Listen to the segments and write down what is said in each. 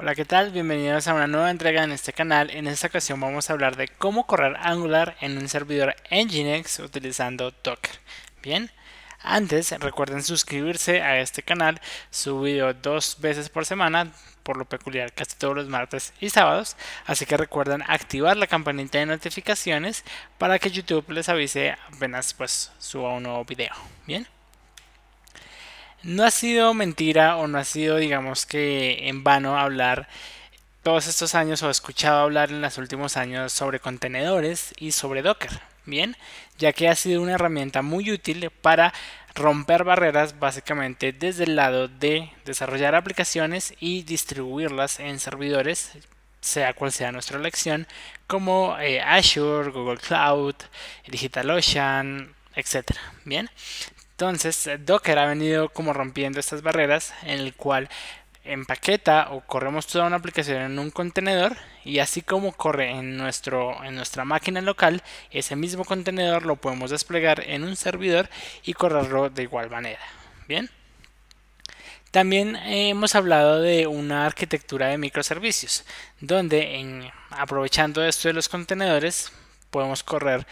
Hola, ¿qué tal? Bienvenidos a una nueva entrega en este canal. En esta ocasión vamos a hablar de cómo correr Angular en un servidor Nginx utilizando Docker. Bien, antes recuerden suscribirse a este canal, subido dos veces por semana, por lo peculiar casi todos los martes y sábados, así que recuerden activar la campanita de notificaciones para que YouTube les avise apenas pues suba un nuevo video. Bien. No ha sido mentira o no ha sido, digamos que, en vano hablar todos estos años o escuchado hablar en los últimos años sobre contenedores y sobre Docker, ¿bien? Ya que ha sido una herramienta muy útil para romper barreras básicamente desde el lado de desarrollar aplicaciones y distribuirlas en servidores, sea cual sea nuestra elección, como eh, Azure, Google Cloud, DigitalOcean, etc. Bien, entonces, eh, Docker ha venido como rompiendo estas barreras en el cual empaqueta o corremos toda una aplicación en un contenedor y así como corre en, nuestro, en nuestra máquina local, ese mismo contenedor lo podemos desplegar en un servidor y correrlo de igual manera. Bien. También eh, hemos hablado de una arquitectura de microservicios, donde aprovechando esto de los contenedores, podemos correr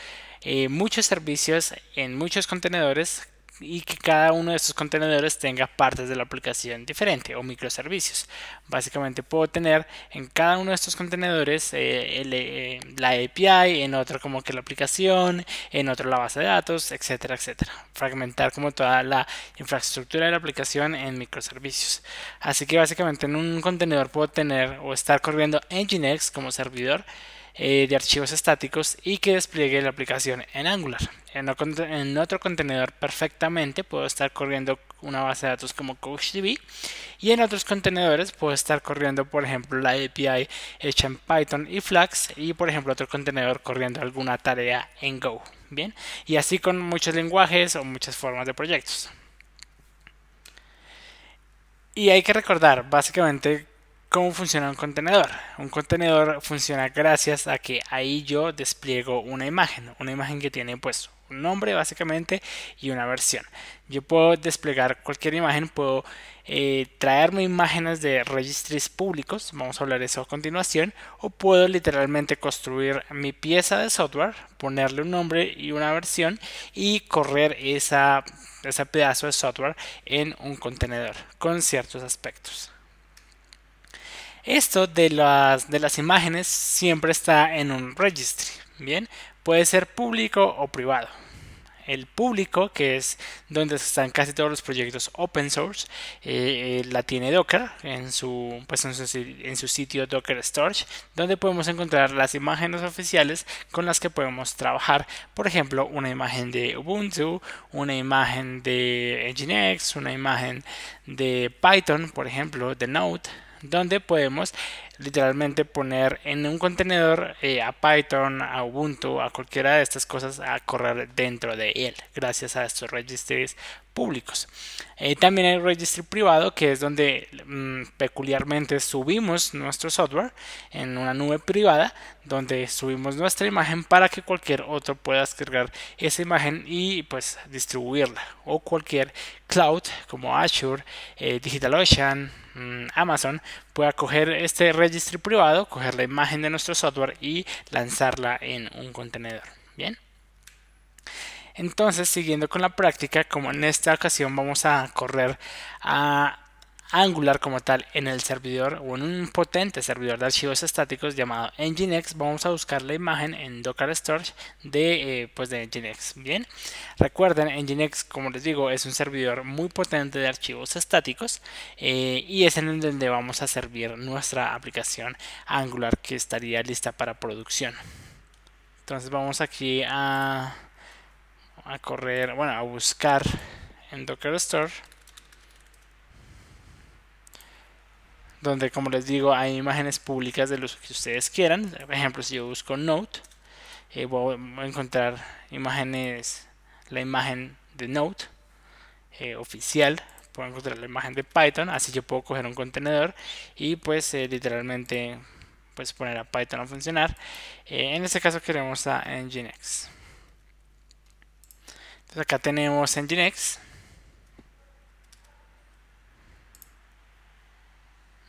eh, muchos servicios en muchos contenedores y que cada uno de estos contenedores tenga partes de la aplicación diferente o microservicios. Básicamente puedo tener en cada uno de estos contenedores eh, eh, la API, en otro como que la aplicación, en otro la base de datos, etcétera, etcétera. Fragmentar como toda la infraestructura de la aplicación en microservicios. Así que básicamente en un contenedor puedo tener o estar corriendo Nginx como servidor eh, de archivos estáticos y que despliegue la aplicación en Angular. En, otro contenedor perfectamente puedo estar corriendo una base de datos como CouchDB y en otros contenedores puedo estar corriendo por ejemplo la API hecha en Python y Flux y por ejemplo otro contenedor corriendo alguna tarea en Go. Bien, y así con muchos lenguajes o muchas formas de proyectos. Y hay que recordar, básicamente, ¿Cómo funciona un contenedor? Un contenedor funciona gracias a que ahí yo despliego una imagen, una imagen que tiene pues un nombre básicamente y una versión. Yo puedo desplegar cualquier imagen, puedo eh, traerme imágenes de registros públicos, vamos a hablar de eso a continuación, o puedo literalmente construir mi pieza de software, ponerle un nombre y una versión y correr esa, ese pedazo de software en un contenedor con ciertos aspectos. Esto de las, imágenes siempre está en un registry, ¿bien? Puede ser público o privado. El público, que es donde están casi todos los proyectos open source, eh, eh, la tiene Docker en su, pues, en su sitio Docker Storage, donde podemos encontrar las imágenes oficiales con las que podemos trabajar. Por ejemplo, una imagen de Ubuntu, una imagen de Nginx, una imagen de Python, por ejemplo, de Node donde podemos literalmente poner en un contenedor eh, a Python, a Ubuntu, a cualquiera de estas cosas a correr dentro de él, gracias a estos registries públicos. Eh, también hay registro privado, que es donde mm, peculiarmente subimos nuestro software en una nube privada, donde subimos nuestra imagen para que cualquier otro pueda descargar esa imagen y pues distribuirla, o cualquier cloud como Azure, eh, DigitalOcean, Mm, Amazon pueda coger este registro privado, coger la imagen de nuestro software y lanzarla en un contenedor. Bien. Entonces, siguiendo con la práctica, como en esta ocasión vamos a correr a Angular como tal en el servidor o en un potente servidor de archivos estáticos llamado Nginx, vamos a buscar la imagen en Docker Storage de, eh, pues Nginx. Bien, recuerden, Nginx, como les digo, es un servidor muy potente de archivos estáticos eh, y es en donde vamos a servir nuestra aplicación Angular que estaría lista para producción. Entonces vamos aquí a, a correr, bueno, a buscar en Docker Store donde como les digo hay imágenes públicas de los que ustedes quieran. Por ejemplo, si yo busco Note, eh, voy a em, encontrar imágenes, la imagen de Note eh, oficial, puedo encontrar la imagen de Python, así yo puedo coger un contenedor y pues eh, literalmente pues poner a Python a funcionar. en este caso queremos a Nginx. acá tenemos Nginx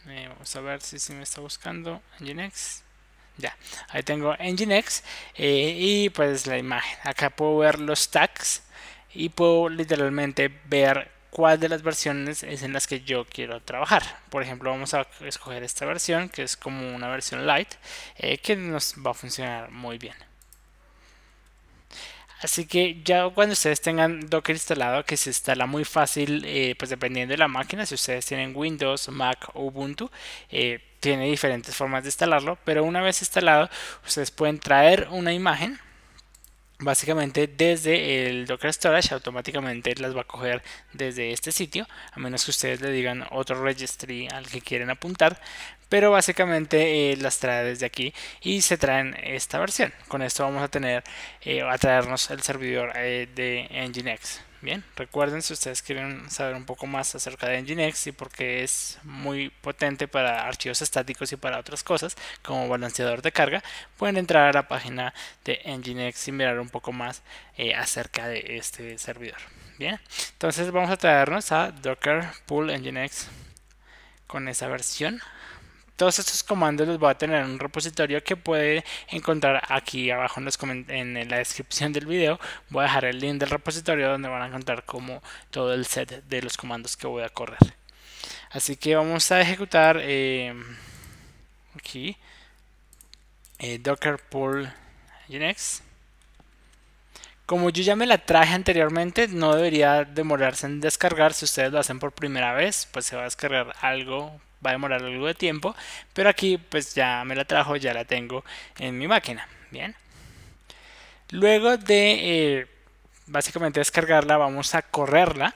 Eh, vamos a ver si, se me está buscando Nginx. Ya, ahí tengo Nginx eh, y pues la imagen. Acá puedo ver los tags y puedo literalmente ver cuál de las versiones es en las que yo quiero trabajar. Por ejemplo, vamos a escoger esta versión que es como una versión light eh, que nos va a funcionar muy bien. Así que ya cuando ustedes tengan Docker instalado, que se instala muy fácil, eh, pues dependiendo de la máquina, si ustedes tienen Windows, Mac o Ubuntu, eh, tiene diferentes formas de instalarlo, pero una vez instalado, ustedes pueden traer una imagen básicamente desde el Docker Storage automáticamente las va a coger desde este sitio a menos que ustedes le digan otro registry al que quieren apuntar pero básicamente eh, las trae desde aquí y se traen esta versión. Con esto vamos a tener, eh, a traernos el servidor eh, de Nginx. Bien, recuerden si ustedes quieren saber un poco más acerca de Nginx y porque qué es muy potente para archivos estáticos y para otras cosas como balanceador de carga, pueden entrar a la página de Nginx y mirar un poco más acerca de este servidor. Bien, entonces vamos a traernos a Docker Pool Nginx con esa versión todos estos comandos los voy a tener en un repositorio que puede encontrar aquí abajo en, la descripción del video. Voy a dejar el link del repositorio donde van a encontrar como todo el set de los comandos que voy a correr. Así que vamos a ejecutar eh, aquí eh, docker pull Unix. Como yo ya me la traje anteriormente, no debería demorarse en descargar. Si ustedes lo hacen por primera vez, pues se va a descargar algo va a demorar algo de tiempo, pero aquí pues ya me la trajo, ya la tengo en mi máquina, bien. Luego de eh, básicamente descargarla, vamos a correrla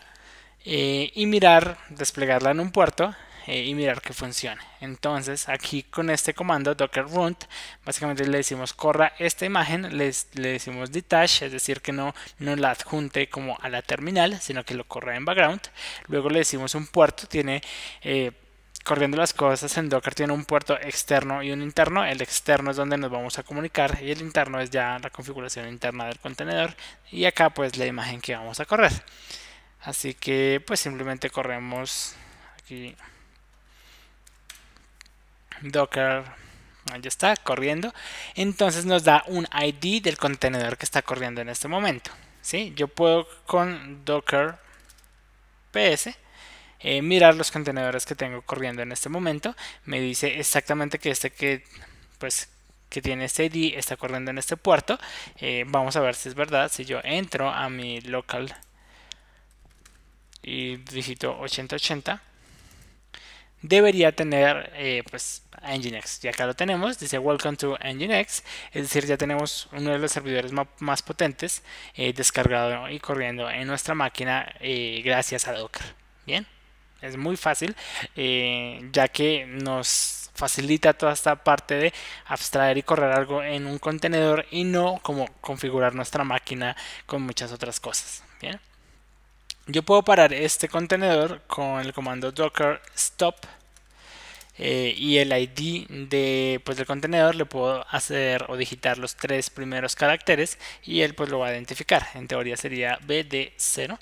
eh, y mirar, desplegarla en un puerto eh, y mirar que funcione. Entonces aquí con este comando docker run, básicamente le decimos corra esta imagen, le, decimos detach, es decir que no, no la adjunte como a la terminal, sino que lo corra en background. Luego le decimos un puerto, tiene corriendo las cosas, en Docker tiene un puerto externo y un interno. El externo es donde nos vamos a comunicar y el interno es ya la configuración interna del contenedor. Y acá pues la imagen que vamos a correr. Así que pues simplemente corremos aquí Docker. Ahí está, corriendo. Entonces nos da un ID del contenedor que está corriendo en este momento. ¿sí? Yo puedo con Docker PS eh, mirar los contenedores que tengo corriendo en este momento. Me dice exactamente que este que, pues, que tiene este ID está corriendo en este puerto. Eh, vamos a ver si es verdad. Si yo entro a mi local y digito 8080 debería tener eh, pues Nginx. Y acá lo tenemos, dice Welcome to Nginx, es decir, ya tenemos uno de los servidores más potentes descargado y corriendo en nuestra máquina gracias a Docker. Bien es muy fácil, eh, ya que nos facilita toda esta parte de abstraer y correr algo en un contenedor y no como configurar nuestra máquina con muchas otras cosas. Yo puedo parar este contenedor con el comando docker stop eh, y el ID de, pues, del contenedor le puedo hacer o digitar los tres primeros caracteres y él pues lo va a identificar. En teoría sería BD0.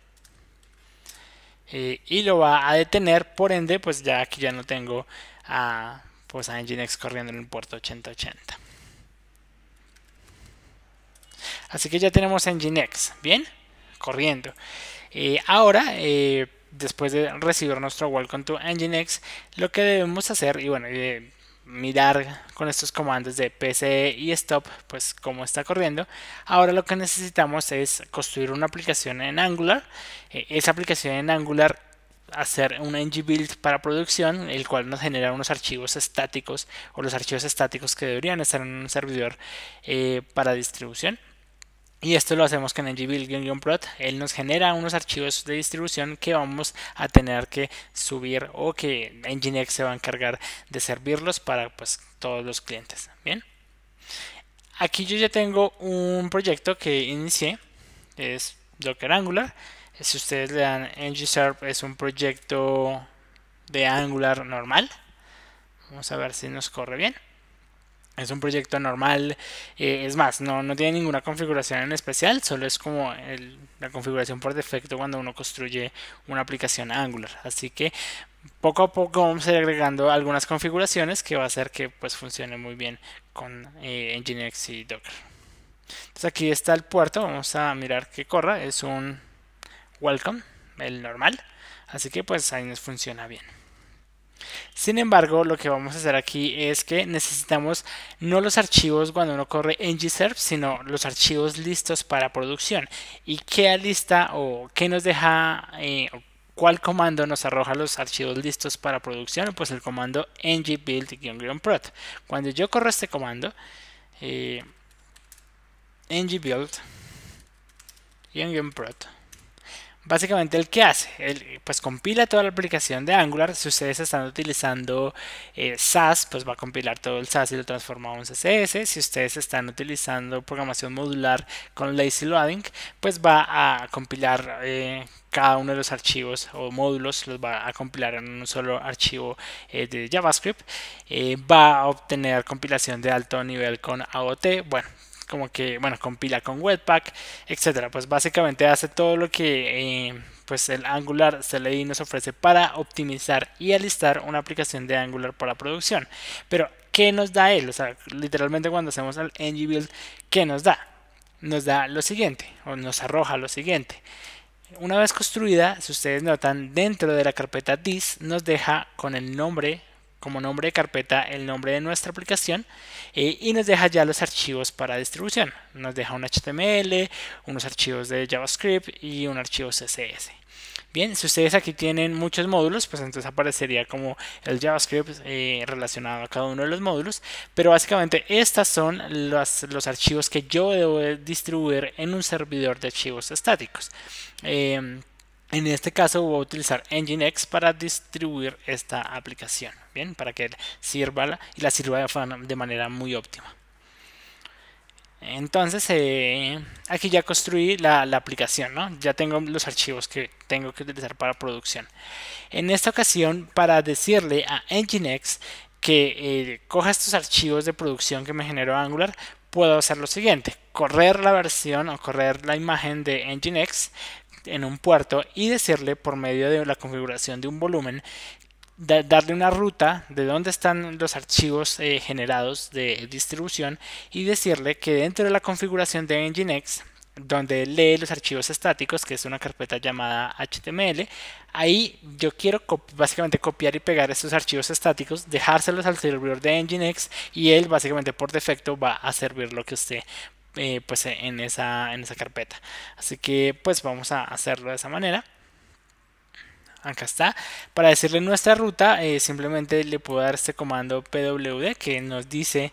Eh, y lo va a detener, por ende, pues ya que ya no tengo a, pues a Nginx corriendo en un puerto 8080. Así que ya tenemos Nginx, ¿bien? Corriendo. Eh, ahora, eh, después de recibir nuestro Welcome to Nginx, lo que debemos hacer, y bueno, eh, mirar con estos comandos de PC y stop pues cómo está corriendo ahora lo que necesitamos es construir una aplicación en angular eh, esa aplicación en angular hacer un ng-build para producción, el cual nos genera unos archivos estáticos o los archivos estáticos que deberían estar en un servidor eh, para distribución. Y esto lo hacemos con ngbuild prod Él nos genera unos archivos de distribución que vamos a tener que subir o que Nginx se va a encargar de servirlos para pues, todos los clientes. Bien. Aquí yo ya tengo un proyecto que inicié. Es Docker Angular. Si ustedes le dan ngServe es un proyecto de Angular normal. Vamos a ver si nos corre bien. Es un proyecto normal, eh, es más, no, no tiene ninguna configuración en especial, solo es como la configuración por defecto cuando uno construye una aplicación Angular. Así que poco a poco vamos a ir agregando algunas configuraciones que va a hacer que pues funcione muy bien con eh, Nginx y Docker. Entonces aquí está el puerto, vamos a mirar que corra, es un welcome, el normal, así que pues ahí nos funciona bien. Sin embargo, lo que vamos a hacer aquí es que necesitamos no los archivos cuando uno corre ng-serve, sino los archivos listos para producción. ¿Y qué lista o qué nos deja eh, cuál comando nos arroja los archivos listos para producción? Pues el comando ng-build-prod. Cuando yo corro este comando, eh, ng-build-prod Básicamente, el que hace, pues compila toda la aplicación de Angular. Si ustedes están utilizando eh, SAS, pues va a compilar todo el SAS y lo transforma a un CSS. Si ustedes están utilizando programación modular con Lazy Loading, pues va a compilar. Eh, cada uno de los archivos o módulos los va a compilar en un solo archivo eh, de JavaScript. va a obtener compilación de alto nivel con AOT. Bueno, como que, bueno, compila con Webpack, etcétera. Pues básicamente hace todo lo que eh, pues el Angular CLI nos ofrece para optimizar y alistar una aplicación de Angular para producción. Pero, ¿qué nos da él? O sea, literalmente cuando hacemos el ng build, ¿qué nos da? Nos da lo siguiente, o nos arroja lo siguiente. Una vez construida, si ustedes notan, dentro de la carpeta dis nos deja con el nombre como nombre de carpeta el nombre de nuestra aplicación eh, y nos deja ya los archivos para distribución. Nos deja un HTML, unos archivos de JavaScript y un archivo CSS. Bien, si ustedes aquí tienen muchos módulos, pues entonces aparecería como el JavaScript eh, relacionado a cada uno de los módulos. Pero básicamente estas son los archivos que yo debo distribuir en un servidor de archivos estáticos. Em, en este caso voy a utilizar Nginx para distribuir esta aplicación, ¿bien? Para que sirva y la sirva de manera muy óptima. Entonces, eh, aquí ya construí la, aplicación, ¿no? Ya tengo los archivos que tengo que utilizar para producción. En esta ocasión, para decirle a Nginx que eh, coja estos archivos de producción que me generó Angular, puedo hacer lo siguiente, correr la versión o correr la imagen de Nginx en un puerto y decirle por medio de la configuración de un volumen darle una ruta de dónde están los archivos eh, generados de distribución y decirle que dentro de la configuración de Nginx donde lee los archivos estáticos, que es una carpeta llamada HTML. Ahí yo quiero básicamente copiar y pegar estos archivos estáticos, dejárselos al servidor de Nginx y él básicamente por defecto va a servir lo que usted eh, pues eh, en esa, en esa carpeta. Así que pues vamos a hacerlo de esa manera acá está. Para decirle nuestra ruta, eh, simplemente le puedo dar este comando pwd que nos dice,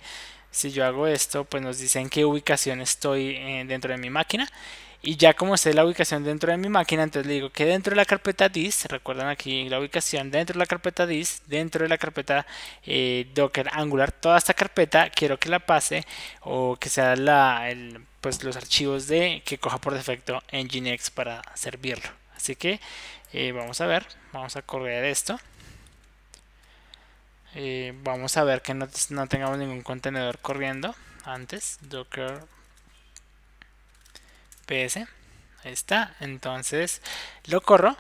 si yo hago esto, pues nos dice en qué ubicación estoy dentro de mi máquina y ya como sé la ubicación dentro de mi máquina, entonces le digo que dentro de la carpeta dis, recuerdan aquí la ubicación dentro de la carpeta dis, dentro de la carpeta eh, Docker Angular, toda esta carpeta quiero que la pase o que sea pues los archivos de que coja por defecto Nginx para servirlo. Así que eh, vamos a ver, vamos a correr esto. Eh, vamos a ver que no, no tengamos ningún contenedor corriendo antes. Docker ps. Ahí está. Entonces lo corro.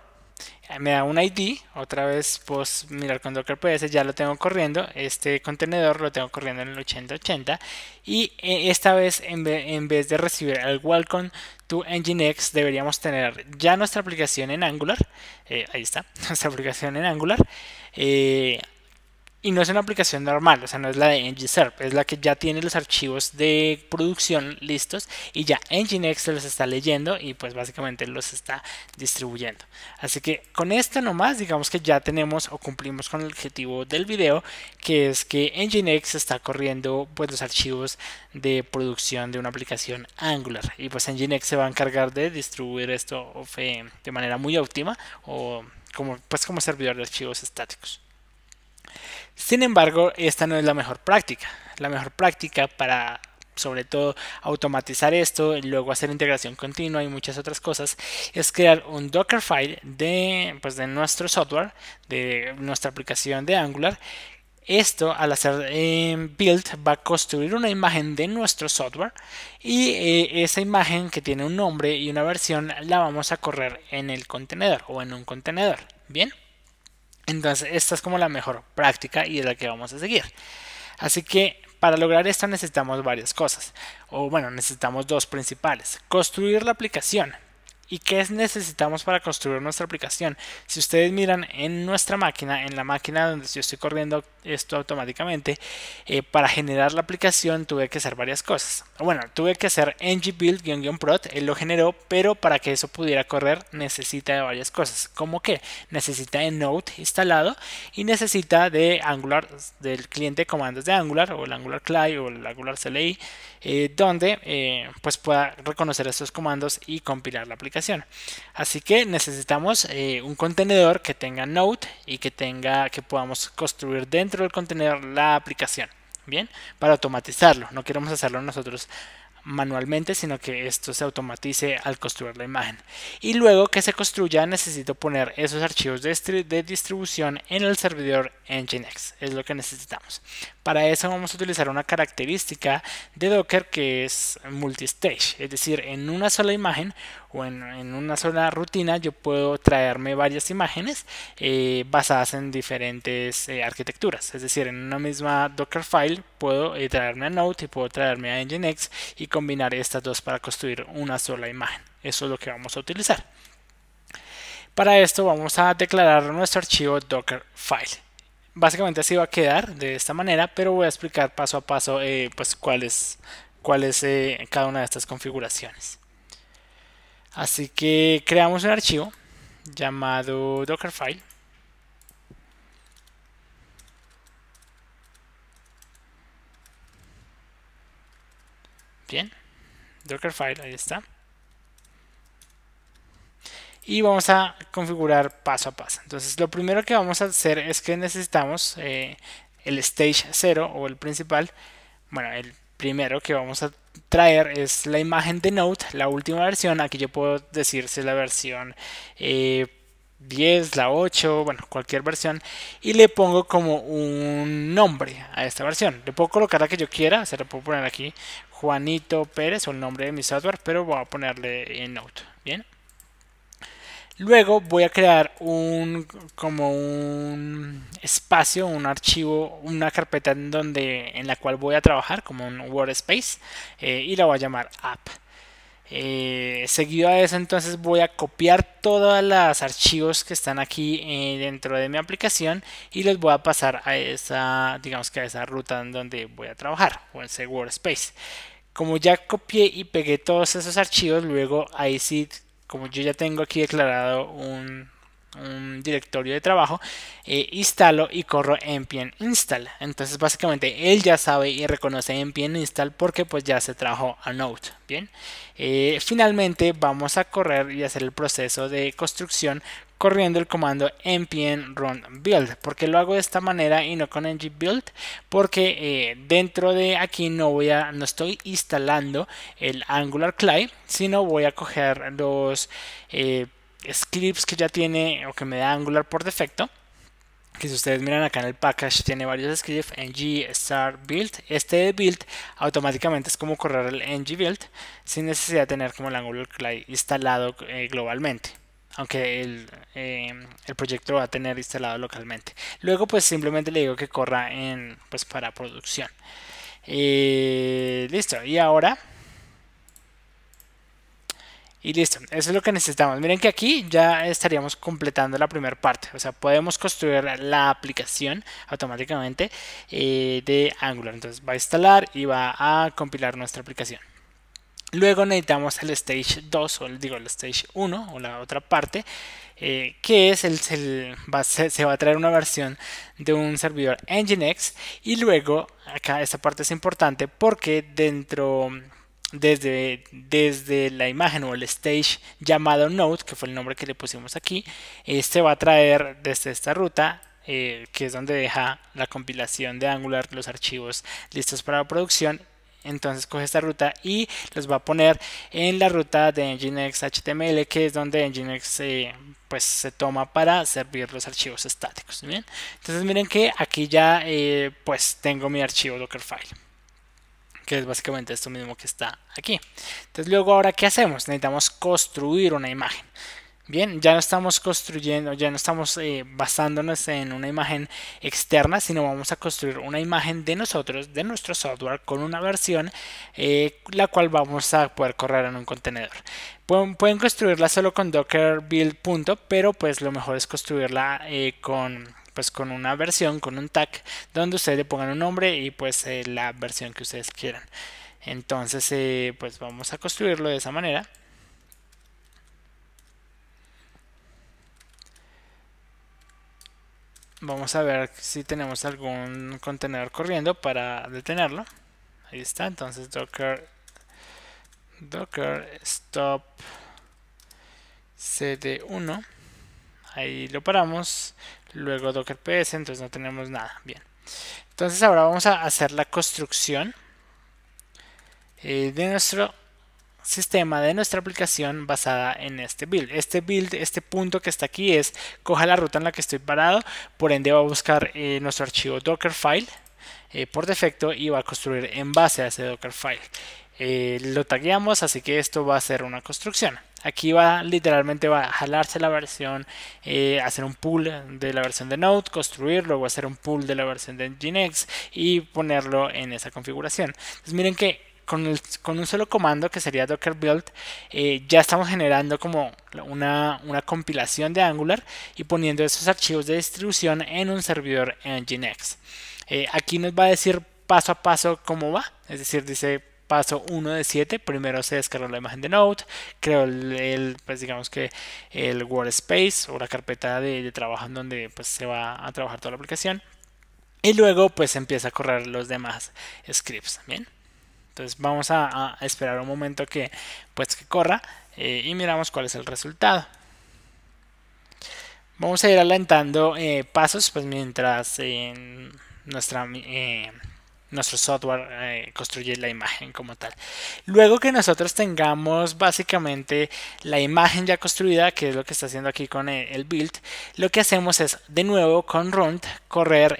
Me da un ID. Otra vez, pues mirar con Docker PS. Ya lo tengo corriendo. Este contenedor lo tengo corriendo en el 8080. Y e, esta vez, en, vez, de recibir el welcome to Nginx, deberíamos tener ya nuestra aplicación en Angular. Eh, ahí está, nuestra aplicación en Angular. Eh, y no es una aplicación normal, o sea, no es la de ng es la que ya tiene los archivos de producción listos y ya Nginx se los está leyendo y pues básicamente los está distribuyendo. Así que con esto nomás digamos que ya tenemos o cumplimos con el objetivo del video, que es que Nginx está corriendo pues los archivos de producción de una aplicación Angular y pues Nginx se va a encargar de distribuir esto de manera muy óptima o como, pues como servidor de archivos estáticos. Sin embargo, esta no es la mejor práctica. La mejor práctica para sobre todo automatizar esto y luego hacer integración continua y muchas otras cosas, es crear un Dockerfile de, pues de nuestro software, de nuestra aplicación de Angular. Esto al hacer em, build va a construir una imagen de nuestro software y eh, esa imagen que tiene un nombre y una versión la vamos a correr en el contenedor o en un contenedor. Bien. Entonces, esta es como la mejor práctica y es la que vamos a seguir. Así que para lograr esto necesitamos varias cosas, o bueno, necesitamos dos principales. Construir la aplicación, ¿Y qué necesitamos para construir nuestra aplicación? Si ustedes miran en nuestra máquina, en la máquina donde yo estoy corriendo esto automáticamente, eh, para generar la aplicación tuve que hacer varias cosas. Bueno, tuve que hacer ngbuild-prot, él lo generó, pero para que eso pudiera correr necesita de varias cosas. como que? Necesita de Node instalado y necesita de Angular, del cliente de comandos de Angular o el Angular CLI o el Angular CLI, eh, donde eh, pues pueda reconocer estos comandos y compilar la aplicación aplicación. Así que necesitamos eh, un contenedor que tenga Node y que tenga que podamos construir dentro del contenedor la aplicación. Bien, para automatizarlo. No queremos hacerlo nosotros manualmente, sino que esto se automatice al construir la imagen. Y luego que se construya, necesito poner esos archivos de, distribución en el servidor Nginx. Es lo que necesitamos. Para eso vamos a utilizar una característica de Docker que es multistage, es decir, en una sola imagen bueno, en, una sola rutina yo puedo traerme varias imágenes eh, basadas en diferentes eh, arquitecturas. Es decir, en una misma Dockerfile puedo eh, traerme a Node y puedo traerme a Nginx y combinar estas dos para construir una sola imagen. Eso es lo que vamos a utilizar. Para esto vamos a declarar nuestro archivo Dockerfile básicamente así va a quedar de esta manera, pero voy a explicar paso a paso pues cuáles cuál es, cada una de estas configuraciones. Así que creamos un archivo llamado Dockerfile. Bien, Dockerfile, ahí está. Y vamos a configurar paso a paso. Entonces lo primero que vamos a hacer es que necesitamos eh, el stage 0 o el principal. Bueno, el primero que vamos a traer es la imagen de Note, la última versión. Aquí yo puedo decir si es la versión 10, eh, la 8, bueno, cualquier versión. Y le pongo como un nombre a esta versión. Le puedo colocar la que yo quiera, se la puedo poner aquí Juanito Pérez o el nombre de mi software, pero voy a ponerle en eh, Note. Bien. Luego voy a crear un como un espacio, un archivo, una carpeta en donde en la cual voy a trabajar como un workspace eh, y la voy a llamar app. Eh, seguido a eso entonces voy a copiar todos los archivos que están aquí eh, dentro de mi aplicación y los voy a pasar a esa digamos que a esa ruta en donde voy a trabajar o en ese workspace. Como ya copié y pegué todos esos archivos, luego ahí sí como yo ya tengo aquí declarado un, directorio de trabajo, eh, instalo y corro npm install. Entonces básicamente él ya sabe y reconoce npm install porque pues ya se trajo a Node. Bien, eh, finalmente vamos a correr y hacer el proceso de construcción corriendo el comando npm run build. ¿Por qué lo hago de esta manera y no con ng build? Porque eh, dentro de aquí no voy a, no estoy instalando el Angular Cli, sino voy a coger los eh, scripts que ya tiene o que me da Angular por defecto que si ustedes miran acá en el package tiene varios scripts ng start build este build automáticamente es como correr el ng build sin necesidad de tener como el angular CLI instalado eh, globalmente aunque em, el, proyecto va a tener instalado localmente. Luego pues simplemente le digo que corra en pues para producción. Eh, listo, y ahora... Y listo, eso es lo que necesitamos. Miren que aquí ya estaríamos completando la primera parte. O sea, podemos construir la aplicación automáticamente eh, de Angular. Entonces va a instalar y va a compilar nuestra aplicación. Luego necesitamos el stage 2 o el, digo el stage 1 o la otra parte eh, que es el, se, va a traer una versión de un servidor Nginx y luego acá esta parte es importante porque dentro desde, desde la imagen o el stage llamado node que fue el nombre que le pusimos aquí eh, se va a traer desde esta ruta eh, que es donde deja la compilación de Angular los archivos listos para la producción entonces coge esta ruta y los va a poner en la ruta de Nginx HTML, que es donde Nginx eh, pues, se toma para servir los archivos estáticos. Entonces miren que aquí ya eh, pues tengo mi archivo Dockerfile que es básicamente esto mismo que está aquí. Entonces luego ahora ¿qué hacemos? Necesitamos construir una imagen. Bien, ya no estamos construyendo, ya no estamos eh, basándonos en una imagen externa, sino vamos a construir una imagen de nosotros, de nuestro software, con una versión eh, la cual vamos a poder correr en un contenedor. Pueden, construirla solo con Docker build punto, pero pues lo mejor es construirla eh, con pues con una versión, con un tag, donde ustedes le pongan un nombre y pues la versión que ustedes quieran. Entonces, pues vamos a construirlo de esa manera. vamos a ver si tenemos algún contenedor corriendo para detenerlo. Ahí está, entonces docker docker stop cd1. Ahí lo paramos. Luego docker ps, entonces no tenemos nada. Bien. Entonces ahora vamos a hacer la construcción eh, de nuestro sistema de nuestra aplicación basada en este build. Este build, este punto que está aquí es coja la ruta en la que estoy parado, por ende va a buscar eh, nuestro archivo Dockerfile eh, por defecto y va a construir en base a ese Dockerfile. Eh, lo tagueamos, así que esto va a ser una construcción. Aquí va literalmente va a jalarse la versión, eh, hacer un pool de la versión de Node, construir, luego hacer un pool de la versión de Nginx y ponerlo en esa configuración. Entonces miren que con, un solo comando que sería docker build eh, ya estamos generando como una, compilación de Angular y poniendo esos archivos de distribución en un servidor Nginx. Eh, aquí nos va a decir paso a paso cómo va, es decir, dice paso 1 de 7, primero se descarga la imagen de Node, creo el, pues digamos que el workspace o la carpeta de, trabajo en donde pues se va a trabajar toda la aplicación y luego pues empieza a correr los demás scripts, ¿bien? Entonces vamos a, esperar un momento que pues que corra eh, y miramos cuál es el resultado. Vamos a ir alentando eh, pasos pues mientras eh, nuestro software construye la imagen como tal. Luego que nosotros tengamos básicamente la imagen ya construida, que es lo que está haciendo aquí con el build, lo que hacemos es de nuevo con Runt correr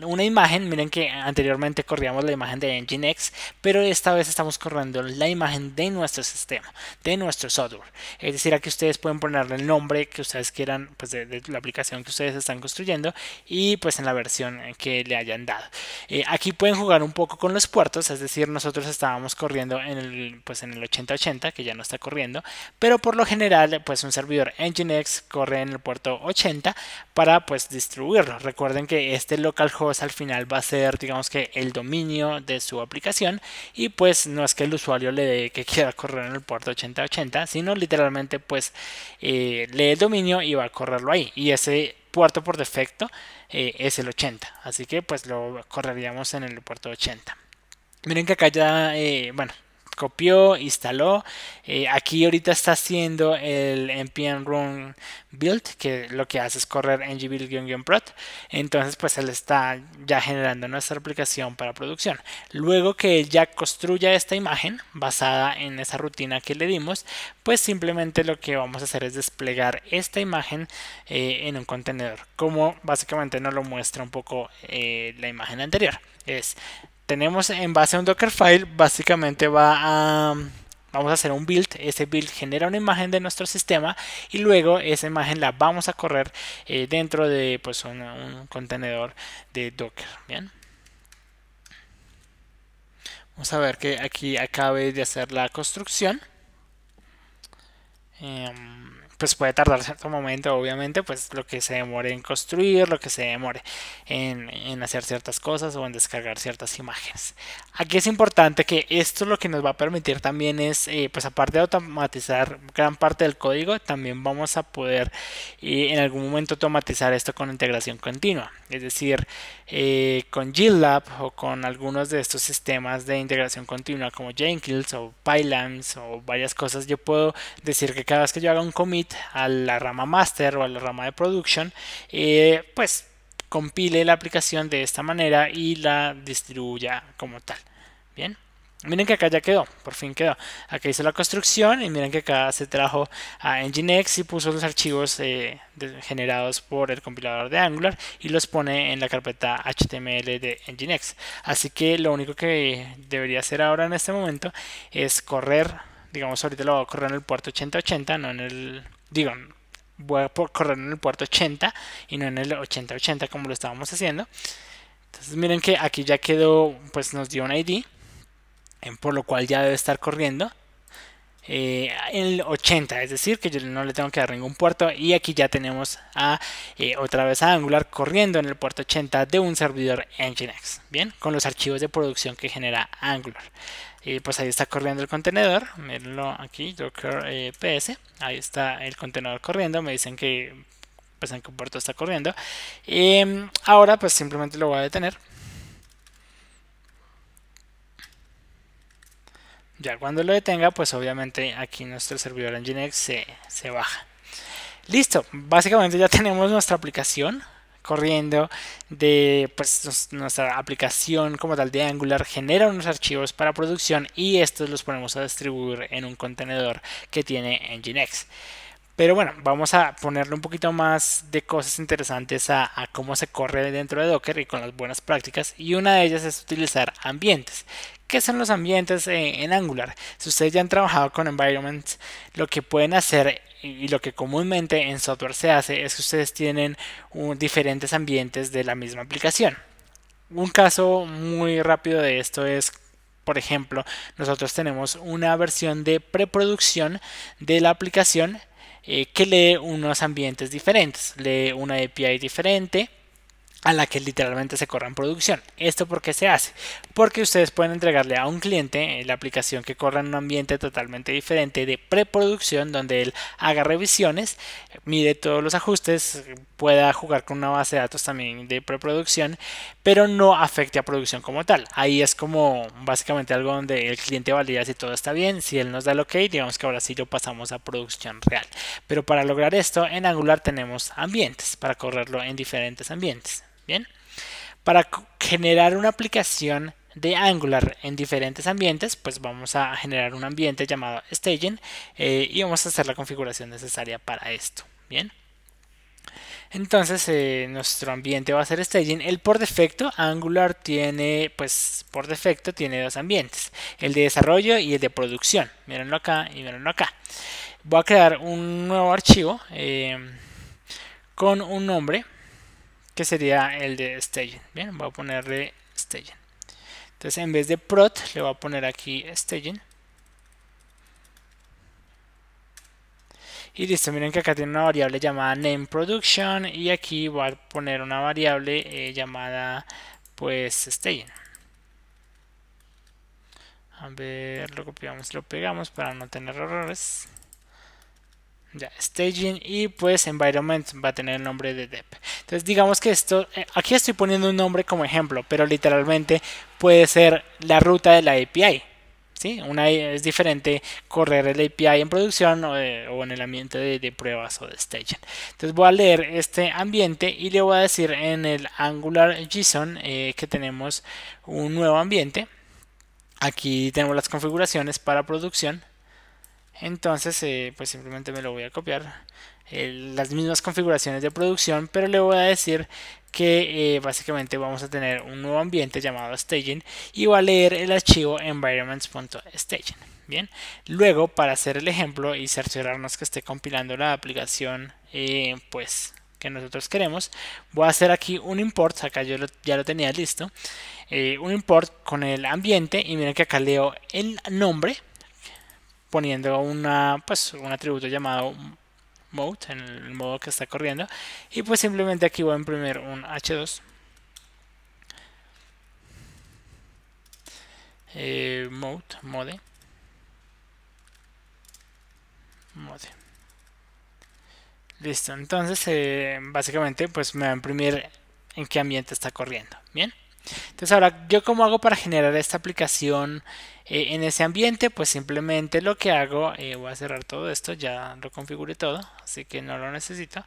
una imagen, miren que anteriormente corríamos la imagen de Nginx, pero esta vez estamos corriendo la imagen de nuestro sistema, de nuestro software. Es decir, aquí ustedes pueden ponerle el nombre que ustedes quieran pues de, la aplicación que ustedes están construyendo y pues en la versión que le hayan dado. Eh, aquí pueden jugar un poco con los puertos, es decir, nosotros estábamos corriendo en el, pues en el 8080, que ya no está corriendo, pero por lo general pues un servidor Nginx corre en el puerto 80 para pues distribuirlo. Recuerden que este local al final va a ser digamos que el dominio de su aplicación y pues no es que el usuario le dé que quiera correr en el puerto 8080 sino literalmente pues eh, lee el dominio y va a correrlo ahí y ese puerto por defecto eh, es el 80 así que pues lo correríamos en el puerto 80 miren que acá ya eh, bueno copió, instaló. Eh, aquí ahorita está haciendo el npm run build, que lo que hace es correr ngbuild prod, Entonces, pues él está ya generando nuestra aplicación para producción. Luego que él ya construya esta imagen basada en esa rutina que le dimos, pues simplemente lo que vamos a hacer es desplegar esta imagen eh, en un contenedor, como básicamente nos lo muestra un poco eh, la imagen anterior. Es tenemos en base a un Dockerfile, básicamente va a... Vamos a hacer un build, ese build genera una imagen de nuestro sistema y luego esa imagen la vamos a correr eh, dentro de pues, un, contenedor de Docker. ¿bien? Vamos a ver que aquí acabe de hacer la construcción. Em, pues puede tardar cierto momento, obviamente, pues lo que se demore en construir, lo que se demore en, en, hacer ciertas cosas o en descargar ciertas imágenes. Aquí es importante que esto lo que nos va a permitir también es, eh, pues aparte de automatizar gran parte del código, también vamos a poder eh, en algún momento automatizar esto con integración continua. Es decir, eh, con GitLab o con algunos de estos sistemas de integración continua como Jenkins o Pylance o varias cosas, yo puedo decir que cada vez que yo haga un commit, a la rama master o a la rama de production, eh, pues compile la aplicación de esta manera y la distribuya como tal. Bien. Miren que acá ya quedó, por fin quedó. Acá hizo la construcción y miren que acá se trajo a Nginx y puso los archivos eh, generados por el compilador de Angular y los pone en la carpeta HTML de Nginx. Así que lo único que debería hacer ahora en este momento es correr, digamos ahorita lo voy a correr en el puerto 8080, no en el digo, voy a correr en el puerto 80 y no en el 8080 como lo estábamos haciendo. Entonces miren que aquí ya quedó, pues nos dio un ID, por lo cual ya debe estar corriendo. Eh, en el 80, es decir, que yo no le tengo que dar ningún puerto. Y aquí ya tenemos a eh, otra vez a Angular corriendo en el puerto 80 de un servidor Nginx, bien, con los archivos de producción que genera Angular. Y pues ahí está corriendo el contenedor. Mirenlo aquí, Docker eh, PS. Ahí está el contenedor corriendo. Me dicen que pues en qué puerto está corriendo. Y em, ahora pues simplemente lo voy a detener. Ya cuando lo detenga, pues obviamente aquí nuestro servidor Nginx se, se baja. Listo, básicamente ya tenemos nuestra aplicación corriendo de pues, nuestra aplicación como tal de Angular genera unos archivos para producción y estos los ponemos a distribuir en un contenedor que tiene Nginx. Pero bueno, vamos a ponerle un poquito más de cosas interesantes a, cómo se corre dentro de Docker y con las buenas prácticas. Y una de ellas es utilizar ambientes. ¿Qué son los ambientes en, eh, en Angular? Si ustedes ya han trabajado con environments, lo que pueden hacer y lo que comúnmente en software se hace es que ustedes tienen diferentes ambientes de la misma aplicación. Un caso muy rápido de esto es, por ejemplo, nosotros tenemos una versión de preproducción de la aplicación eh, que lee unos ambientes diferentes, lee una API diferente, a la que literalmente se corra en producción. ¿Esto por qué se hace? Porque ustedes pueden entregarle a un cliente eh, la aplicación que corra en un ambiente totalmente diferente de preproducción, donde él haga revisiones, mide todos los ajustes, pueda jugar con una base de datos también de preproducción, pero no afecte a producción como tal. Ahí es como básicamente algo donde el cliente valida si todo está bien, si él nos da el ok, digamos que ahora sí lo pasamos a producción real. Pero para lograr esto, en Angular tenemos ambientes, para correrlo en diferentes ambientes. Para generar una aplicación de Angular en diferentes ambientes, pues vamos a generar un ambiente llamado staging eh, y vamos a hacer la configuración necesaria para esto. Bien. Entonces eh, nuestro ambiente va a ser staging. El por defecto, Angular tiene, pues por defecto tiene dos ambientes, el de desarrollo y el de producción. Mírenlo acá y mírenlo acá. Voy a crear un nuevo archivo eh, con un nombre que sería el de Staging. Bien, voy a ponerle Staging. Entonces en vez de Prod, le voy a poner aquí Staging. Y listo, miren que acá tiene una variable llamada name production y aquí voy a poner una variable eh, llamada pues staging. A ver, lo copiamos y lo pegamos para no tener errores. Ya, staging y pues environment va a tener el nombre de dep. Entonces digamos que esto, eh, aquí estoy poniendo un nombre como ejemplo, pero literalmente puede ser la ruta de la API. ¿sí? Una, es diferente correr el API en producción eh, o, en el ambiente de, pruebas o de staging. Entonces voy a leer este ambiente y le voy a decir en el Angular JSON eh, que tenemos un nuevo ambiente. Aquí tenemos las configuraciones para producción entonces eh, pues simplemente me lo voy a copiar las mismas configuraciones de producción pero le voy a decir que eh, básicamente vamos a tener un nuevo ambiente llamado staging y va a leer el archivo environments.staging bien luego para hacer el ejemplo y cerciorarnos que esté compilando la aplicación eh, pues que nosotros queremos. Voy a hacer aquí un import, acá yo ya lo tenía listo. un import con el ambiente y miren que acá leo el nombre poniendo una, pues, un atributo llamado mode, en el modo que está corriendo. Y pues simplemente aquí voy a imprimir un h2. Eh, mode, mode. Listo, entonces eh, básicamente pues me va a imprimir en qué ambiente está corriendo. Bien. Entonces ahora, ¿yo cómo hago para generar esta aplicación eh, en ese ambiente? Pues simplemente lo que hago, eh, voy a cerrar todo esto, ya lo configuré todo, así que no lo necesito.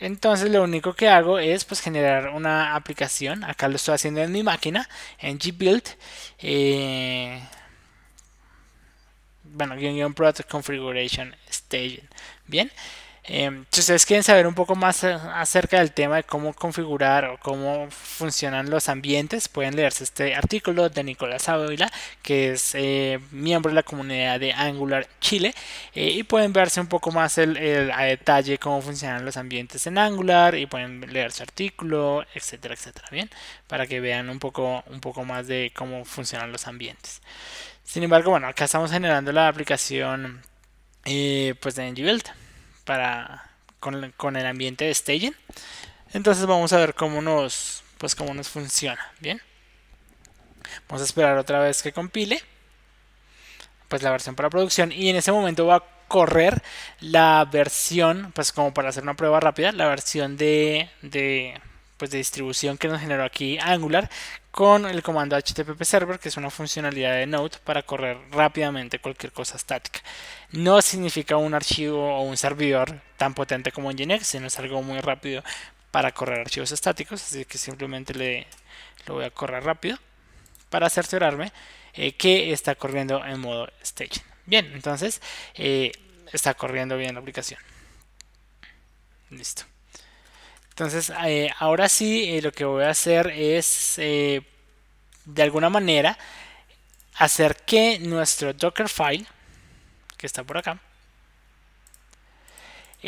Entonces lo único que hago es pues generar una aplicación, acá lo estoy haciendo en mi máquina, en gbuild. Eh, bueno, guión, guión product configuration stage. Bien, eh, si ustedes quieren saber un poco más eh, acerca del tema de cómo configurar o cómo funcionan los ambientes, pueden leerse este artículo de Nicolás Ávila, que es eh, miembro de la comunidad de Angular Chile, eh, y pueden verse un poco más el, a detalle cómo funcionan los ambientes en Angular, y pueden leer su artículo, etcétera, etcétera, bien, para que vean un poco, un poco más de cómo funcionan los ambientes. Sin embargo, bueno, acá estamos generando la aplicación pues de NGBuild para con, el ambiente de staging. Entonces vamos a ver cómo nos pues cómo nos funciona, ¿bien? Vamos a esperar otra vez que compile pues la versión para producción y en ese momento va a correr la versión, pues como para hacer una prueba rápida, la versión de, de pues de distribución que nos generó aquí Angular, con el comando HTTP Server, que es una funcionalidad de Node para correr rápidamente cualquier cosa estática. No significa un archivo o un servidor tan potente como Nginx, sino es algo muy rápido para correr archivos estáticos, así que simplemente lo voy a correr rápido para cerciorarme eh, que está corriendo en modo staging. Bien, entonces eh, está corriendo bien la aplicación. Listo. Entonces, eh, ahora sí, eh, lo que voy a hacer es, eh, de alguna manera, hacer que nuestro Dockerfile, que está por acá,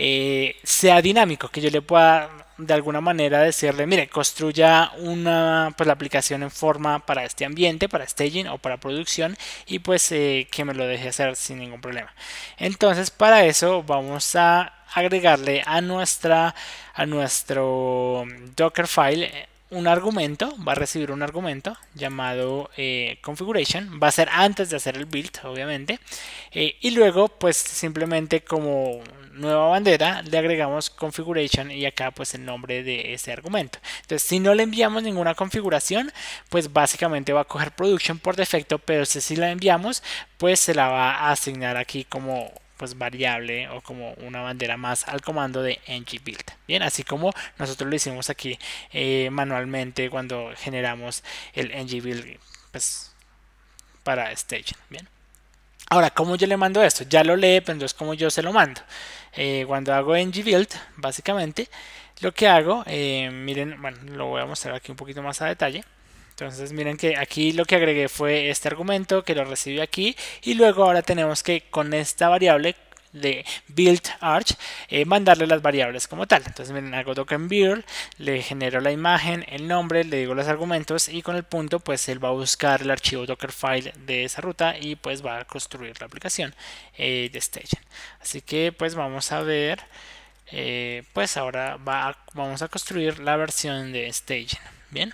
eh, sea dinámico, que yo le pueda de alguna manera decirle, mire, construya una pues, la aplicación en forma para este ambiente, para staging o para producción y pues eh, que me lo deje hacer sin ningún problema. Entonces para eso vamos a agregarle a nuestra a nuestro Dockerfile un argumento, va a recibir un argumento llamado eh, configuration, va a ser antes de hacer el build, obviamente, eh, y luego pues simplemente como nueva bandera le agregamos configuration y acá pues el nombre de ese argumento. Entonces si no le enviamos ninguna configuración, pues básicamente va a coger production por defecto, pero si la enviamos, pues se la va a asignar aquí como pues variable o como una bandera más al comando de ng-build. Bien, así como nosotros lo hicimos aquí eh, manualmente cuando generamos el ng-build pues, para staging. Bien. Ahora, ¿cómo yo le mando esto? Ya lo lee, pero entonces como yo se lo mando? Eh, cuando hago ng-build, básicamente, lo que hago, eh, miren, bueno, lo voy a mostrar aquí un poquito más a detalle. Entonces miren que aquí lo que agregué fue este argumento que lo recibió aquí y luego ahora tenemos que con esta variable de build arch eh, mandarle las variables como tal entonces miren hago token build le genero la imagen el nombre le digo los argumentos y con el punto pues él va a buscar el archivo dockerfile de esa ruta y pues va a construir la aplicación eh, de staging. así que pues vamos a ver eh, pues ahora vamos a construir la versión de staging. bien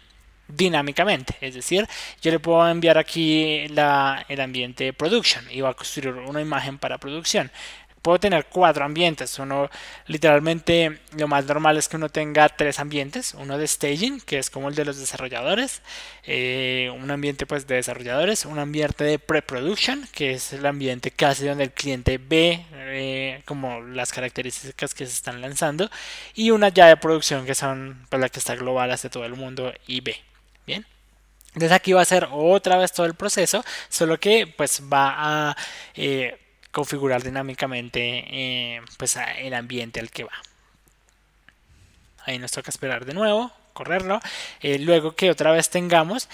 dinámicamente. Es decir, yo le puedo enviar aquí el ambiente de production y va a construir una imagen para producción. Puedo tener cuatro ambientes. Uno, literalmente, lo más normal es que uno tenga tres ambientes. Uno de staging, que es como el de los desarrolladores. Eh, un ambiente pues, de desarrolladores. Un ambiente de pre-production, que es el ambiente casi donde el cliente ve eh, como las características que se están lanzando. Y una ya de producción, que son para pues, la que está global hacia todo el mundo y ve. Bien. desde aquí va a ser otra vez todo el proceso, solo que pues va a eh, configurar dinámicamente eh, pues, el ambiente al que va. Ahí nos toca esperar de nuevo, correrlo. Eh, luego que otra vez tengamos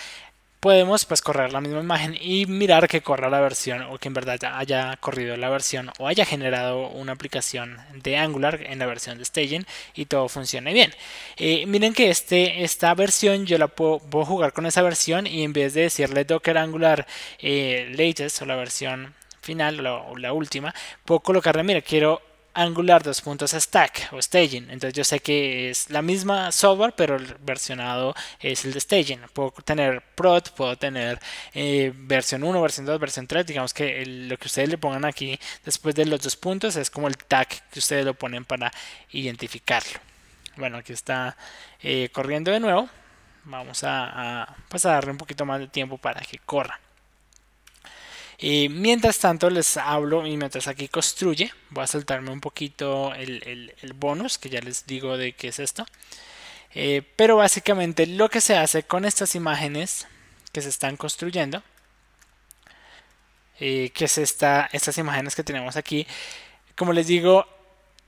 podemos pues correr la misma imagen y mirar que corra la versión o que en verdad haya corrido la versión o haya generado una aplicación de Angular en la versión de Staging y todo funcione bien. Eh, miren que este, esta versión yo la puedo, jugar con esa versión y en vez de decirle Docker Angular eh, latest o la versión final o la, última, puedo colocarle, mira, quiero Angular dos puntos Stack o Staging. Entonces yo sé que es la misma software, pero el versionado es el de Staging. Puedo tener prod, puedo tener eh, versión 1, versión 2, versión 3. Digamos que lo que ustedes le pongan aquí después de los dos puntos es como el tag que ustedes lo ponen para identificarlo. Bueno, aquí está eh, corriendo de nuevo. Vamos a, a, a darle un poquito más de tiempo para que corra. Y mientras tanto les hablo y mientras aquí construye, voy a saltarme un poquito el, bonus, que ya les digo de qué es esto. Eh, pero básicamente lo que se hace con estas imágenes que se están construyendo, eh, que es esta, estas imágenes que tenemos aquí, como les digo,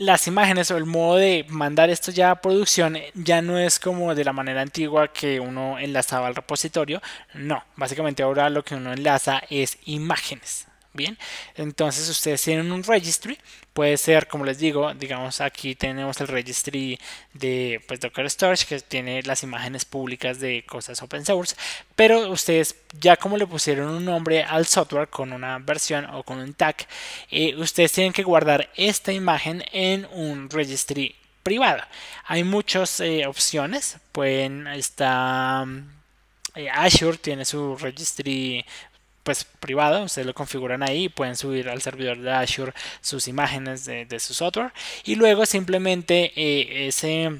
las imágenes o el modo de mandar esto ya a producción ya no es como de la manera antigua que uno enlazaba al repositorio. No, básicamente ahora lo que uno enlaza es imágenes. Bien, entonces ustedes tienen un registry, puede ser como les digo, digamos aquí tenemos el registry de pues, Docker Storage que tiene las imágenes públicas de cosas open source, pero ustedes ya como le pusieron un nombre al software con una versión o con un tag, eh, ustedes tienen que guardar esta imagen en un registry privado. Hay muchas eh, opciones, pueden estar... Mm, eh, Azure tiene su registry pues privado, ustedes lo configuran ahí, pueden subir al servidor de Azure sus imágenes de, de su software y luego simplemente eh, ese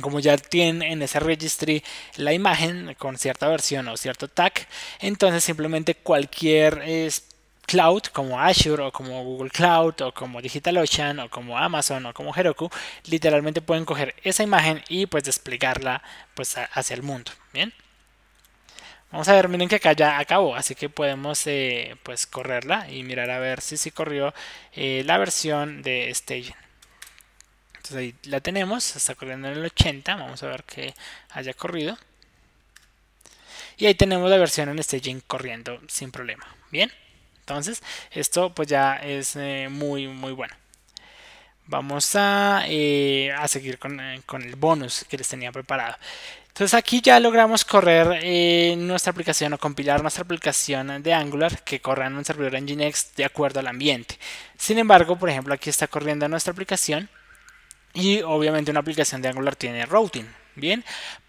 como ya tienen en ese registry la imagen con cierta versión o cierto tag, entonces simplemente cualquier cloud como Azure o como Google Cloud o como Digital Ocean o como Amazon o como Heroku, literalmente pueden coger esa imagen y pues desplegarla pues hacia el mundo, ¿bien? Vamos a ver, miren que acá ya acabó, así que podemos eh, pues correrla y mirar a ver si sí corrió eh, la versión de Staging. Entonces ahí la tenemos, está corriendo en el 80, vamos a ver que haya corrido. Y ahí tenemos la versión en Staging corriendo sin problema, ¿bien? Entonces esto pues ya es eh, muy muy bueno. Vamos a, seguir con, con el bonus que les tenía preparado. Entonces aquí ya logramos correr eh, nuestra aplicación o compilar nuestra aplicación de Angular que corra en un servidor Nginx de acuerdo al ambiente. Sin embargo, por ejemplo, aquí está corriendo nuestra aplicación y obviamente una aplicación de Angular tiene routing, ¿bien?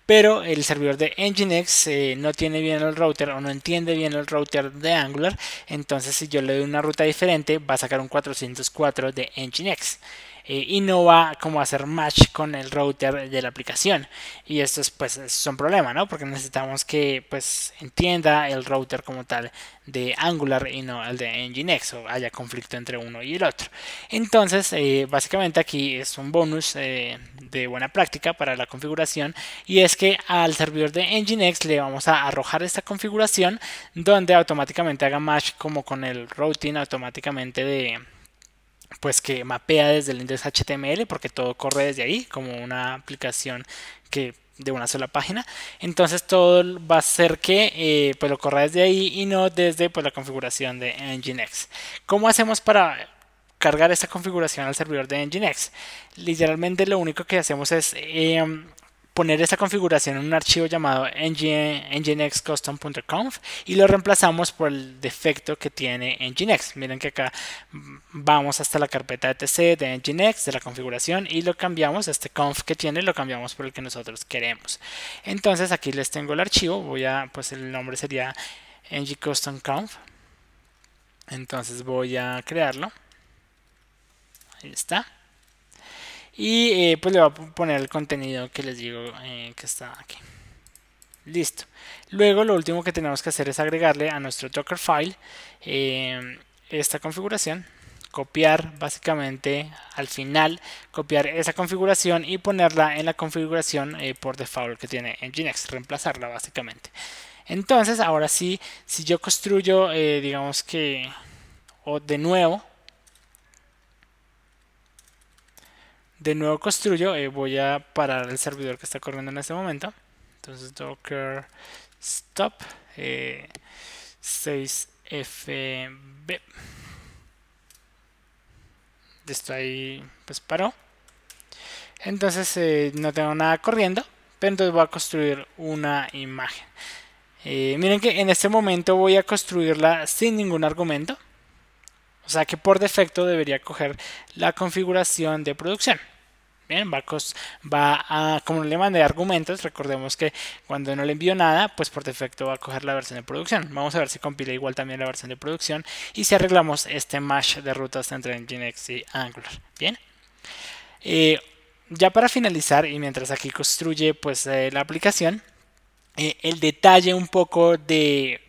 Pero el servidor de Nginx eh, no tiene bien el router o no entiende bien el router de Angular, entonces si yo le doy una ruta diferente va a sacar un 404 de Nginx. Eh, y no va como a hacer match con el router de la aplicación. Y esto es pues un problema, ¿no? Porque necesitamos que pues entienda el router como tal de Angular y no el de Nginx o haya conflicto entre uno y el otro. Entonces, eh, básicamente aquí es un bonus eh, de buena práctica para la configuración y es que al servidor de Nginx le vamos a arrojar esta configuración donde automáticamente haga match como con el routing automáticamente de pues que mapea desde el index HTML porque todo corre desde ahí como una aplicación que de una sola página entonces todo va a ser que eh, pues, lo corra desde ahí y no desde pues la configuración de Nginx ¿cómo hacemos para cargar esta configuración al servidor de Nginx literalmente lo único que hacemos es em, poner esta configuración en un archivo llamado nginx-custom.conf y lo reemplazamos por el defecto que tiene nginx. Miren que acá vamos hasta la carpeta TC de nginx, de la configuración y lo cambiamos, este conf que tiene lo cambiamos por el que nosotros queremos. Entonces aquí les tengo el archivo, voy a, pues el nombre sería ngcustom.conf. Entonces voy a crearlo. Ahí está. Y eh, pues le voy a poner el contenido que les digo eh, que está aquí. Listo. Luego lo último que tenemos que hacer es agregarle a nuestro Dockerfile em, esta configuración. Copiar básicamente al final, copiar esa configuración y ponerla en la configuración eh, por default que tiene Nginx, reemplazarla básicamente. Entonces ahora sí, si yo construyo digamos que o de nuevo de nuevo construyo, eh, voy a parar el servidor que está corriendo en este momento. Entonces docker stop 6fb. Eh, Esto ahí pues paró. Entonces eh, no tengo nada corriendo, pero entonces voy a construir una imagen. miren que en este momento voy a construirla sin ningún argumento. O sea que por defecto debería coger la configuración de producción. Bien, va a, como le mandé argumentos, recordemos que cuando no le envío nada, pues por defecto va a coger la versión de producción. Vamos a ver si compila igual también la versión de producción y si arreglamos este mash de rutas entre Nginx y Angular. Bien. Eh, ya para finalizar y mientras aquí construye pues eh, la aplicación, eh, el detalle un poco de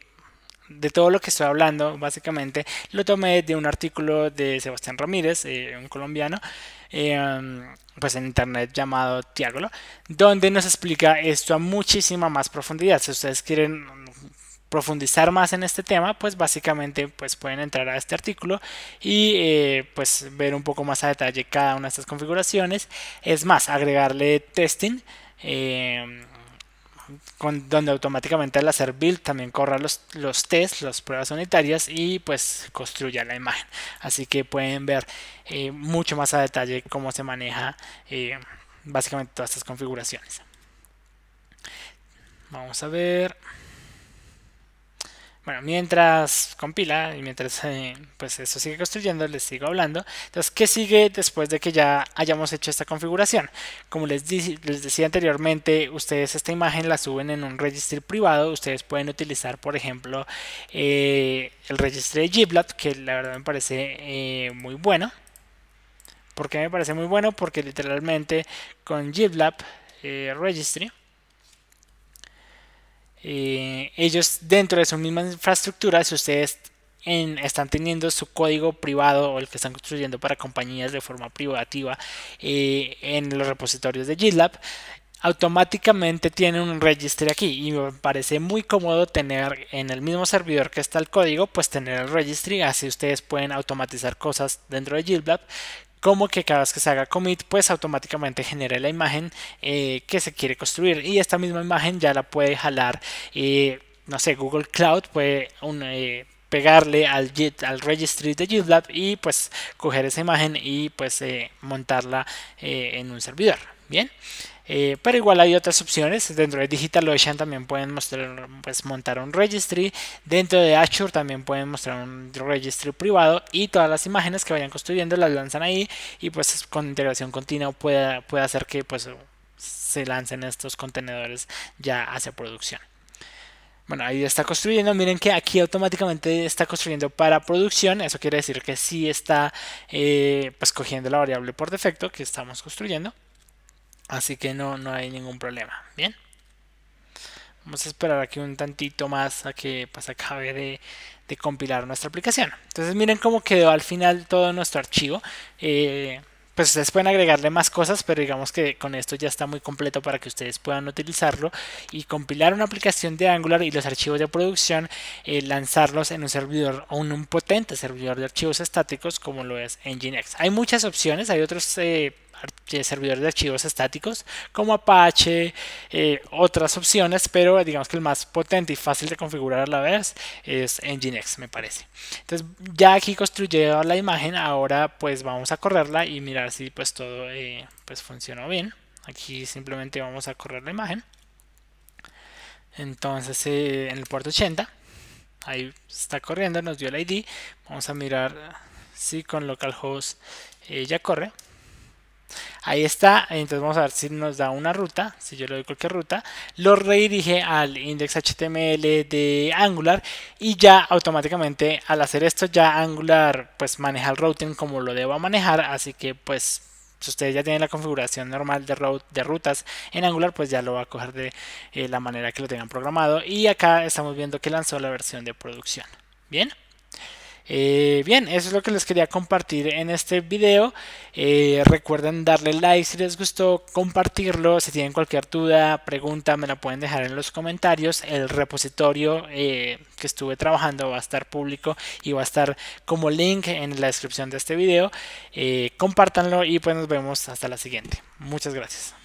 de todo lo que estoy hablando, básicamente, lo tomé de un artículo de Sebastián Ramírez, eh, un colombiano, em, pues en internet llamado Tiago, donde nos explica esto a muchísima más profundidad. Si ustedes quieren profundizar más en este tema, pues básicamente pues pueden entrar a este artículo y eh, pues ver un poco más a detalle cada una de estas configuraciones. Es más, agregarle testing. Em, donde automáticamente al hacer build también corra los, los tests, las pruebas unitarias y pues construya la imagen. Así que pueden ver eh, mucho más a detalle cómo se maneja eh, básicamente todas estas configuraciones. Vamos a ver. Bueno, mientras compila y mientras eh, pues esto sigue construyendo, les sigo hablando. Entonces, ¿qué sigue después de que ya hayamos hecho esta configuración? Como les, les decía anteriormente, ustedes esta imagen la suben en un registro privado. Ustedes pueden utilizar, por ejemplo, eh, el registro de Giblab, que la verdad me parece eh, muy bueno. ¿Por qué me parece muy bueno? Porque literalmente con Giblab Registry eh, ellos dentro de su misma infraestructura, si ustedes están teniendo su código privado o el que están construyendo para compañías de forma privativa eh, en los repositorios de GitLab, automáticamente tienen un registry aquí y me parece muy cómodo tener en el mismo servidor que está el código pues tener el registry así ustedes pueden automatizar cosas dentro de GitLab como que cada vez que se haga commit pues automáticamente genere la imagen eh, que se quiere construir y esta misma imagen ya la puede jalar eh, no sé Google Cloud puede eh, pegarle al, al registry de GitLab y pues coger esa imagen y pues montarla en un servidor bien eh, pero igual hay otras opciones. Dentro de DigitalOcean también pueden pues, montar un registry. Dentro de Azure también pueden mostrar un registry privado. Y todas las imágenes que vayan construyendo las lanzan ahí. Y pues con integración continua puede, puede hacer que pues, se lancen estos contenedores ya hacia producción. Bueno, ahí está construyendo. Miren que aquí automáticamente está construyendo para producción. Eso quiere decir que sí está eh, pues, cogiendo la variable por defecto que estamos construyendo. Así que no, no hay ningún problema. Bien. Vamos a esperar aquí un tantito más a que pues, acabe de, compilar nuestra aplicación. Entonces miren cómo quedó al final todo nuestro archivo. Eh, pues ustedes pueden agregarle más cosas, pero digamos que con esto ya está muy completo para que ustedes puedan utilizarlo y compilar una aplicación de Angular y los archivos de producción, eh, lanzarlos en un servidor o en un potente servidor de archivos estáticos como lo es Nginx. Hay muchas opciones, hay otros... Eh, servidores de archivos estáticos como Apache, eh, otras opciones, pero digamos que el más potente y fácil de configurar a la vez es Nginx, me parece. Entonces ya aquí construyó la imagen, ahora pues vamos a correrla y mirar si pues todo eh, pues funcionó bien. Aquí simplemente vamos a correr la imagen. Entonces eh, en el puerto 80, ahí está corriendo, nos dio el ID. Vamos a mirar si con localhost ya corre. Ahí está, entonces vamos a ver si nos da una ruta, si yo le doy cualquier ruta, lo redirige al index.html de Angular y ya automáticamente al hacer esto ya Angular pues maneja el routing como lo debo manejar, así que pues si ustedes ya tienen la configuración normal de, route, de rutas en Angular, pues ya lo va a coger de eh, la manera que lo tengan programado. Y acá estamos viendo que lanzó la versión de producción. Bien. Eh, bien, eso es lo que les quería compartir en este video. Eh, recuerden darle like si les gustó, compartirlo. Si tienen cualquier duda, pregunta, me la pueden dejar en los comentarios. El repositorio eh, que estuve trabajando va a estar público y va a estar como link en la descripción de este video. compártanlo y pues nos vemos hasta la siguiente. Muchas gracias.